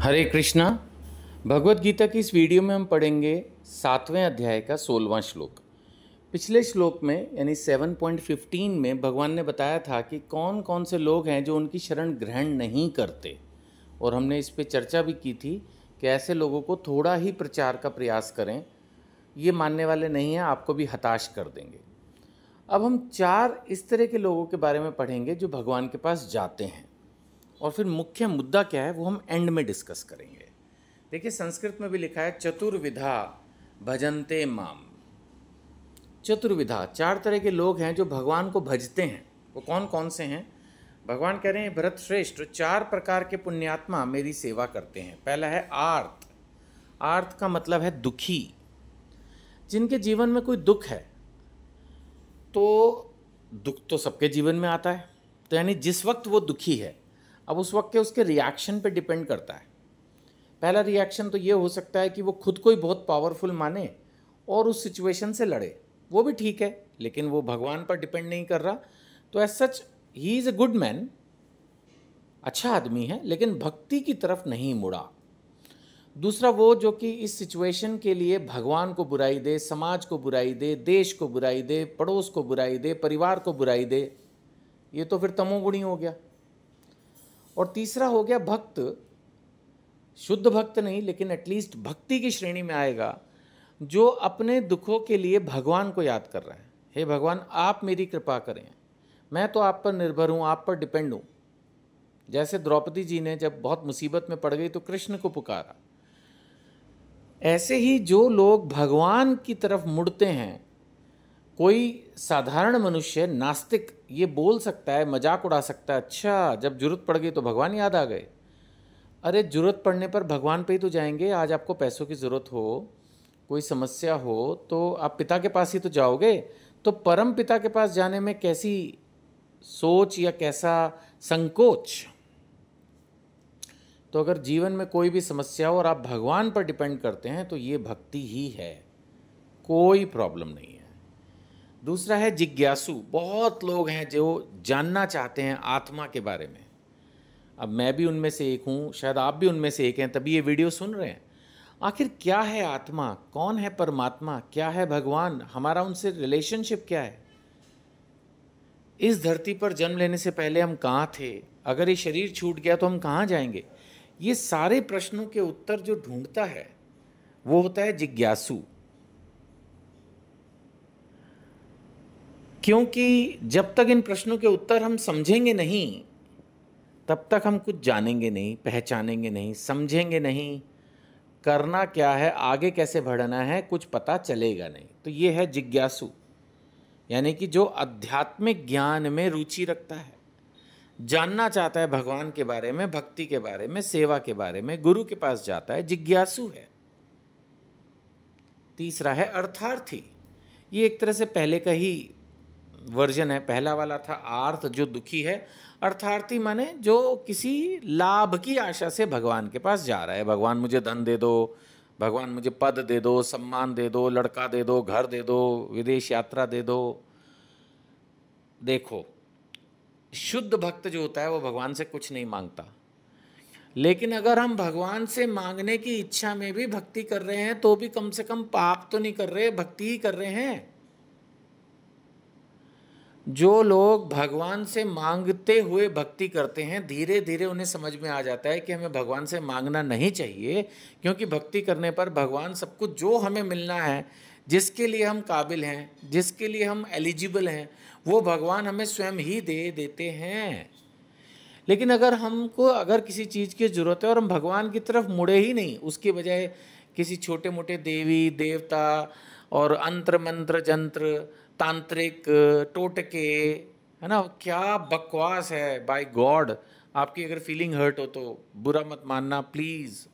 हरे कृष्णा भगवत गीता की इस वीडियो में हम पढ़ेंगे सातवें अध्याय का सोलवा श्लोक पिछले श्लोक में यानी 7.15 में भगवान ने बताया था कि कौन कौन से लोग हैं जो उनकी शरण ग्रहण नहीं करते और हमने इस पर चर्चा भी की थी कि ऐसे लोगों को थोड़ा ही प्रचार का प्रयास करें ये मानने वाले नहीं हैं आपको भी हताश कर देंगे अब हम चार इस तरह के लोगों के बारे में पढ़ेंगे जो भगवान के पास जाते हैं और फिर मुख्य मुद्दा क्या है वो हम एंड में डिस्कस करेंगे देखिए संस्कृत में भी लिखा है चतुर्विधा भजनते माम चतुर्विधा चार तरह के लोग हैं जो भगवान को भजते हैं वो कौन कौन से हैं भगवान कह रहे हैं भरत श्रेष्ठ चार प्रकार के पुण्यात्मा मेरी सेवा करते हैं पहला है आर्त आर्त का मतलब है दुखी जिनके जीवन में कोई दुख है तो दुख तो सबके जीवन में आता है तो यानी जिस वक्त वो दुखी है अब उस वक्त के उसके रिएक्शन पे डिपेंड करता है पहला रिएक्शन तो ये हो सकता है कि वो खुद को ही बहुत पावरफुल माने और उस सिचुएशन से लड़े वो भी ठीक है लेकिन वो भगवान पर डिपेंड नहीं कर रहा तो as such he is a good man अच्छा आदमी है लेकिन भक्ति की तरफ नहीं मुड़ा दूसरा वो जो कि इस सिचुएशन के लिए भगवान को बुराई दे समाज को बुराई दे देश को बुराई दे पड़ोस को बुराई दे परिवार को बुराई दे ये तो फिर तमोगुणी हो गया और तीसरा हो गया भक्त शुद्ध भक्त नहीं लेकिन एटलीस्ट भक्ति की श्रेणी में आएगा जो अपने दुखों के लिए भगवान को याद कर रहा है हे भगवान आप मेरी कृपा करें मैं तो आप पर निर्भर हूँ आप पर डिपेंड हूँ जैसे द्रौपदी जी ने जब बहुत मुसीबत में पड़ गई तो कृष्ण को पुकारा ऐसे ही जो लोग भगवान की तरफ मुड़ते हैं कोई साधारण मनुष्य नास्तिक ये बोल सकता है मजाक उड़ा सकता है अच्छा जब जरूरत पड़ गई तो भगवान याद आ गए अरे जरूरत पड़ने पर भगवान पे ही तो जाएंगे आज आपको पैसों की ज़रूरत हो कोई समस्या हो तो आप पिता के पास ही तो जाओगे तो परम पिता के पास जाने में कैसी सोच या कैसा संकोच तो अगर जीवन में कोई भी समस्या हो और आप भगवान पर डिपेंड करते हैं तो ये भक्ति ही है कोई प्रॉब्लम नहीं है दूसरा है जिज्ञासु बहुत लोग हैं जो जानना चाहते हैं आत्मा के बारे में अब मैं भी उनमें से एक हूँ शायद आप भी उनमें से एक हैं तभी ये वीडियो सुन रहे हैं आखिर क्या है आत्मा कौन है परमात्मा क्या है भगवान हमारा उनसे रिलेशनशिप क्या है इस धरती पर जन्म लेने से पहले हम कहाँ थे अगर ये शरीर छूट गया तो हम कहाँ जाएंगे ये सारे प्रश्नों के उत्तर जो ढूंढता है वो होता है जिज्ञासु क्योंकि जब तक इन प्रश्नों के उत्तर हम समझेंगे नहीं तब तक हम कुछ जानेंगे नहीं पहचानेंगे नहीं समझेंगे नहीं करना क्या है आगे कैसे बढ़ना है कुछ पता चलेगा नहीं तो ये है जिज्ञासु यानी कि जो आध्यात्मिक ज्ञान में रुचि रखता है जानना चाहता है भगवान के बारे में भक्ति के बारे में सेवा के बारे में गुरु के पास जाता है जिज्ञासु है तीसरा है अर्थार्थी ये एक तरह से पहले का ही वर्जन है पहला वाला था आर्थ जो दुखी है अर्थार्थी माने जो किसी लाभ की आशा से भगवान के पास जा रहा है भगवान मुझे धन दे दो भगवान मुझे पद दे दो सम्मान दे दो लड़का दे दो घर दे दो विदेश यात्रा दे दो देखो शुद्ध भक्त जो होता है वो भगवान से कुछ नहीं मांगता लेकिन अगर हम भगवान से मांगने की इच्छा में भी भक्ति कर रहे हैं तो भी कम से कम पाप तो नहीं कर रहे भक्ति ही कर रहे हैं जो लोग भगवान से मांगते हुए भक्ति करते हैं धीरे धीरे उन्हें समझ में आ जाता है कि हमें भगवान से मांगना नहीं चाहिए क्योंकि भक्ति करने पर भगवान सब कुछ जो हमें मिलना है जिसके लिए हम काबिल हैं जिसके लिए हम एलिजिबल हैं वो भगवान हमें स्वयं ही दे देते हैं लेकिन अगर हमको अगर किसी चीज़ की ज़रूरत है और हम भगवान की तरफ मुड़े ही नहीं उसके बजाय किसी छोटे मोटे देवी देवता और अंतर मंत्र जंत्र तांत्रिक टोटके है ना क्या बकवास है बाय गॉड आपकी अगर फीलिंग हर्ट हो तो बुरा मत मानना प्लीज़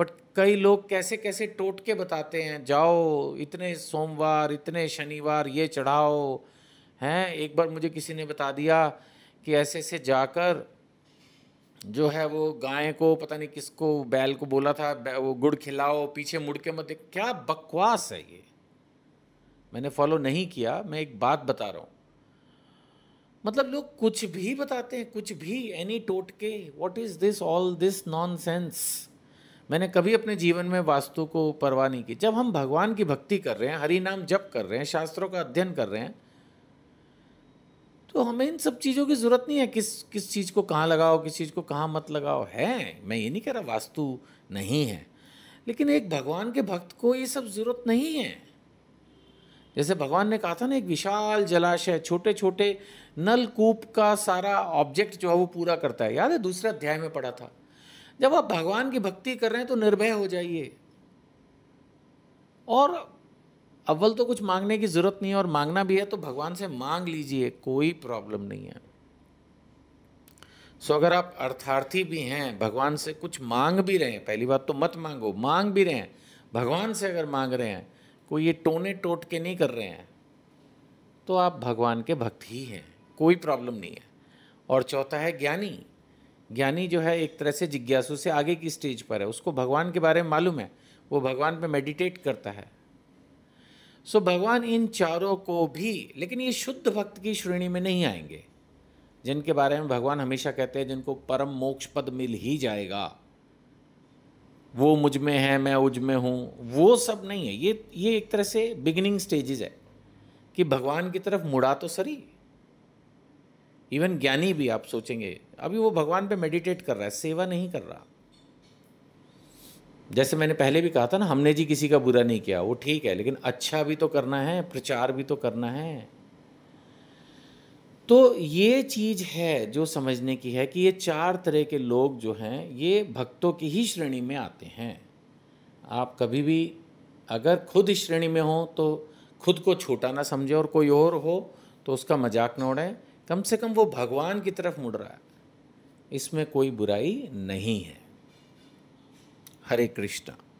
बट कई लोग कैसे कैसे टोटके बताते हैं जाओ इतने सोमवार इतने शनिवार ये चढ़ाओ हैं एक बार मुझे किसी ने बता दिया कि ऐसे ऐसे जाकर जो है वो गाय को पता नहीं किसको बैल को बोला था वो गुड़ खिलाओ पीछे मुड़ के मत क्या बकवास है ये मैंने फॉलो नहीं किया मैं एक बात बता रहा हूँ मतलब लोग कुछ भी बताते हैं कुछ भी एनी टोटके what is this all this nonsense मैंने कभी अपने जीवन में वास्तु को परवाह नहीं की जब हम भगवान की भक्ति कर रहे हैं हरि नाम जप कर रहे हैं शास्त्रों का अध्ययन कर रहे हैं तो हमें इन सब चीज़ों की ज़रूरत नहीं है किस किस चीज़ को कहाँ लगाओ किस चीज़ को कहाँ मत लगाओ है मैं ये नहीं कह रहा वास्तु नहीं है लेकिन एक भगवान के भक्त को ये सब ज़रूरत नहीं है जैसे भगवान ने कहा था ना एक विशाल जलाशय छोटे छोटे नलकूप का सारा ऑब्जेक्ट जो है वो पूरा करता है याद है दूसरे अध्याय में पड़ा था जब आप भगवान की भक्ति कर रहे हैं तो निर्भय हो जाइए और अव्वल तो कुछ मांगने की जरूरत नहीं है और मांगना भी है तो भगवान से मांग लीजिए कोई प्रॉब्लम नहीं है सो अगर आप अर्थार्थी भी हैं भगवान से कुछ मांग भी रहे हैं पहली बात तो मत मांगो मांग भी रहे हैं भगवान से अगर मांग रहे हैं कोई ये टोने टोट के नहीं कर रहे हैं तो आप भगवान के भक्त ही हैं कोई प्रॉब्लम नहीं है और चौथा है ज्ञानी ज्ञानी जो है एक तरह से जिज्ञासु से आगे की स्टेज पर है उसको भगवान के बारे में मालूम है वो भगवान पे मेडिटेट करता है सो भगवान इन चारों को भी लेकिन ये शुद्ध भक्त की श्रेणी में नहीं आएंगे जिनके बारे में भगवान हमेशा कहते हैं जिनको परम मोक्ष पद मिल ही जाएगा वो मुझ में है मैं उज में हूँ वो सब नहीं है ये ये एक तरह से बिगिनिंग स्टेजेस है कि भगवान की तरफ मुड़ा तो सरी इवन ज्ञानी भी आप सोचेंगे अभी वो भगवान पे मेडिटेट कर रहा है सेवा नहीं कर रहा जैसे मैंने पहले भी कहा था ना हमने जी किसी का बुरा नहीं किया वो ठीक है लेकिन अच्छा भी तो करना है प्रचार भी तो करना है तो ये चीज़ है जो समझने की है कि ये चार तरह के लोग जो हैं ये भक्तों की ही श्रेणी में आते हैं आप कभी भी अगर खुद इस श्रेणी में हो तो खुद को छोटा ना समझे और कोई और हो तो उसका मजाक ना उड़ाए कम से कम वो भगवान की तरफ मुड़ रहा है इसमें कोई बुराई नहीं है हरे कृष्णा